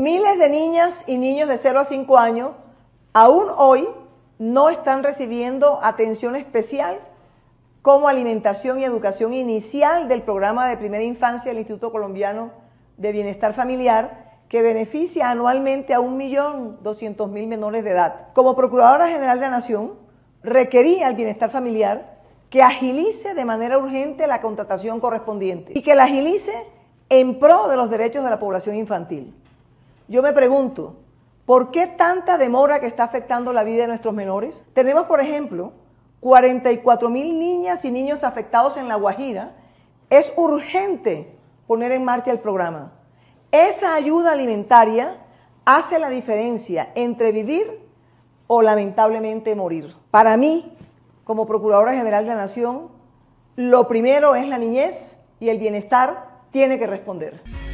Miles de niñas y niños de 0 a 5 años aún hoy no están recibiendo atención especial como alimentación y educación inicial del programa de primera infancia del Instituto Colombiano de Bienestar Familiar, que beneficia anualmente a 1.200.000 menores de edad. Como Procuradora General de la Nación, requerí al bienestar familiar que agilice de manera urgente la contratación correspondiente y que la agilice en pro de los derechos de la población infantil. Yo me pregunto, ¿por qué tanta demora que está afectando la vida de nuestros menores? Tenemos, por ejemplo, 44 mil niñas y niños afectados en La Guajira. Es urgente poner en marcha el programa. Esa ayuda alimentaria hace la diferencia entre vivir o lamentablemente morir. Para mí, como Procuradora General de la Nación, lo primero es la niñez y el bienestar tiene que responder.